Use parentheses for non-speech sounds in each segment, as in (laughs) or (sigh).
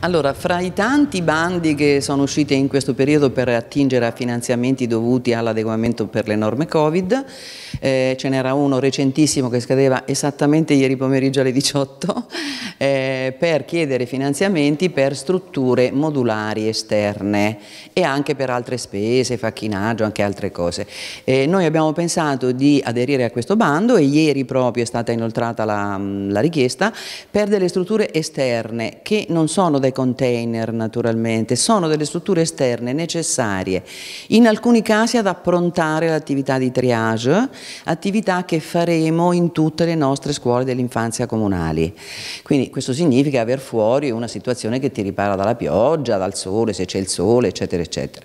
Allora, fra i tanti bandi che sono usciti in questo periodo per attingere a finanziamenti dovuti all'adeguamento per le norme Covid, eh, ce n'era uno recentissimo che scadeva esattamente ieri pomeriggio alle 18, (laughs) eh, per chiedere finanziamenti per strutture modulari esterne e anche per altre spese, facchinaggio, anche altre cose. Eh, noi abbiamo pensato di aderire a questo bando e ieri proprio è stata inoltrata la, mm, la richiesta per delle strutture esterne che non sono da nuove container naturalmente, sono delle strutture esterne necessarie in alcuni casi ad approntare l'attività di triage, attività che faremo in tutte le nostre scuole dell'infanzia comunali. Quindi questo significa aver fuori una situazione che ti ripara dalla pioggia, dal sole, se c'è il sole, eccetera, eccetera.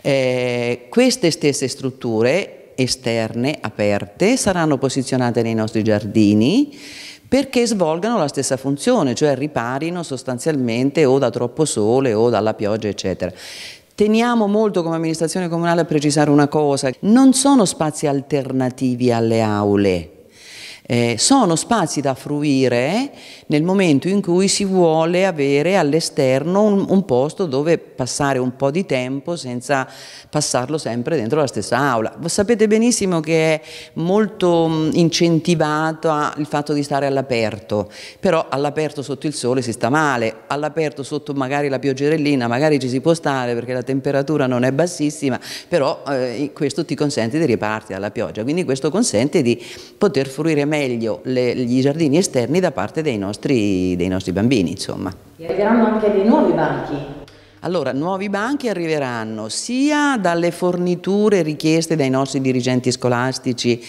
Eh, queste stesse strutture esterne, aperte, saranno posizionate nei nostri giardini, perché svolgano la stessa funzione, cioè riparino sostanzialmente o da troppo sole o dalla pioggia eccetera. Teniamo molto come amministrazione comunale a precisare una cosa, non sono spazi alternativi alle aule, eh, sono spazi da fruire nel momento in cui si vuole avere all'esterno un, un, posto dove passare un po' di tempo senza passarlo sempre dentro la stessa aula. Sapete benissimo che è molto mm, incentivato il fatto di stare all'aperto, però all'aperto sotto il sole si sta male, all'aperto sotto magari la pioggerellina magari ci si può stare perché la temperatura non è bassissima, però eh, questo ti consente di riparti dalla pioggia, quindi questo consente di poter fruire meglio meglio le, gli giardini esterni da parte dei nostri, dei nostri bambini. Insomma. Arriveranno anche dei nuovi banchi? Allora, nuovi banchi arriveranno sia dalle forniture richieste dai nostri dirigenti scolastici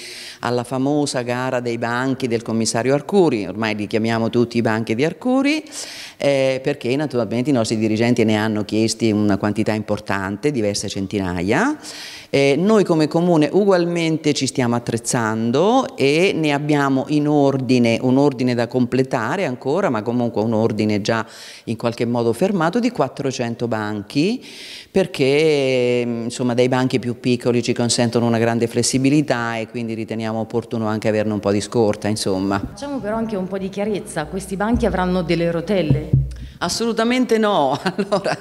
alla famosa gara dei banchi del commissario Arcuri, ormai li chiamiamo tutti i banchi di Arcuri, eh, perché naturalmente i nostri dirigenti ne hanno chiesti una quantità importante, diverse centinaia. Eh, noi come Comune ugualmente ci stiamo attrezzando e ne abbiamo in ordine, un ordine da completare ancora, ma comunque un ordine già in qualche modo fermato, di 400 banchi, perché mm, insomma, dei banchi più piccoli ci consentono una grande flessibilità e quindi riteniamo opportuno anche averne un po' di scorta. Insomma. Facciamo però anche un po' di chiarezza, questi banchi avranno delle rotelle? Assolutamente no. (laughs) Allora,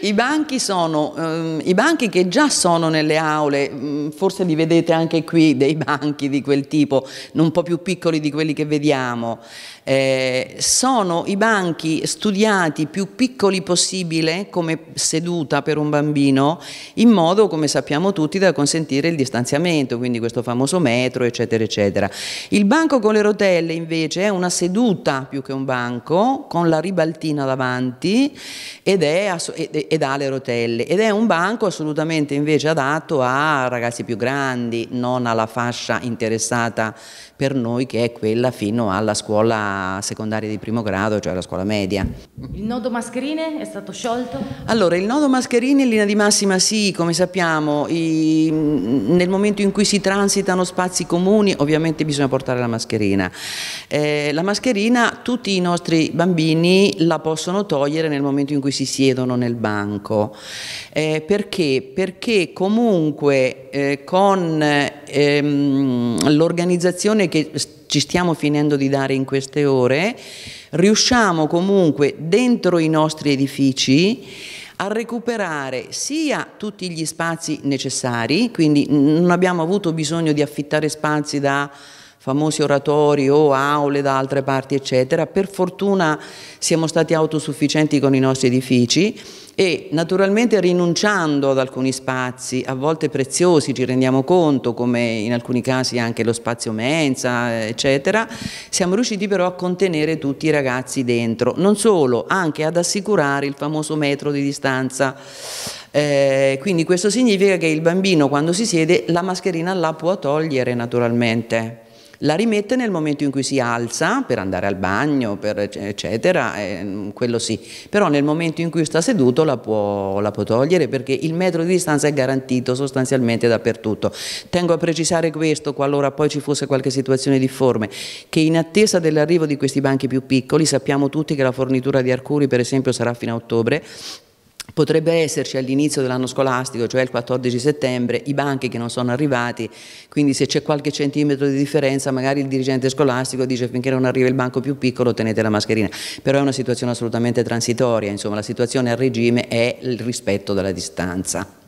i, banchi sono, um, i banchi che già sono nelle aule, um, forse li vedete anche qui, dei banchi di quel tipo, un po' più piccoli di quelli che vediamo eh, sono i banchi studiati più piccoli possibile come seduta per un bambino in modo come sappiamo tutti da consentire il distanziamento quindi questo famoso metro eccetera eccetera il banco con le rotelle invece è una seduta più che un banco con la ribaltina davanti ed, è, ed ha le rotelle ed è un banco assolutamente invece adatto a ragazzi più grandi non alla fascia interessata per noi che è quella fino alla scuola secondaria di primo grado, cioè la scuola media. Il nodo mascherine è stato sciolto? Allora, il nodo mascherine in linea di massima sì, come sappiamo, i, nel momento in cui si transitano spazi comuni ovviamente bisogna portare la mascherina. Eh, la mascherina tutti i nostri bambini la possono togliere nel momento in cui si siedono nel banco. Eh, perché? Perché comunque eh, con ehm, l'organizzazione che ci stiamo finendo di dare in queste ore, riusciamo comunque dentro i nostri edifici a recuperare sia tutti gli spazi necessari, quindi non abbiamo avuto bisogno di affittare spazi da famosi oratori o aule da altre parti eccetera. Per fortuna siamo stati autosufficienti con i nostri edifici e naturalmente rinunciando ad alcuni spazi, a volte preziosi, ci rendiamo conto, come in alcuni casi anche lo spazio mensa, eccetera, siamo riusciti però a contenere tutti i ragazzi dentro, non solo, anche ad assicurare il famoso metro di distanza. Eh, quindi questo significa che il bambino quando si siede la mascherina la può togliere naturalmente la rimette nel momento in cui si alza per andare al bagno, per eccetera, eh, quello sì, però nel momento in cui sta seduto la può, la può, togliere perché il metro di distanza è garantito sostanzialmente dappertutto. Tengo a precisare questo, qualora poi ci fosse qualche situazione difforme, che in attesa dell'arrivo di questi banchi più piccoli, sappiamo tutti che la fornitura di Arcuri per esempio sarà fino a ottobre, Potrebbe esserci all'inizio dell'anno scolastico, cioè il 14 settembre, i banchi che non sono arrivati, quindi se c'è qualche centimetro di differenza magari il dirigente scolastico dice finché non arriva il banco più piccolo tenete la mascherina, però è una situazione assolutamente transitoria, insomma la situazione a regime è il rispetto della distanza.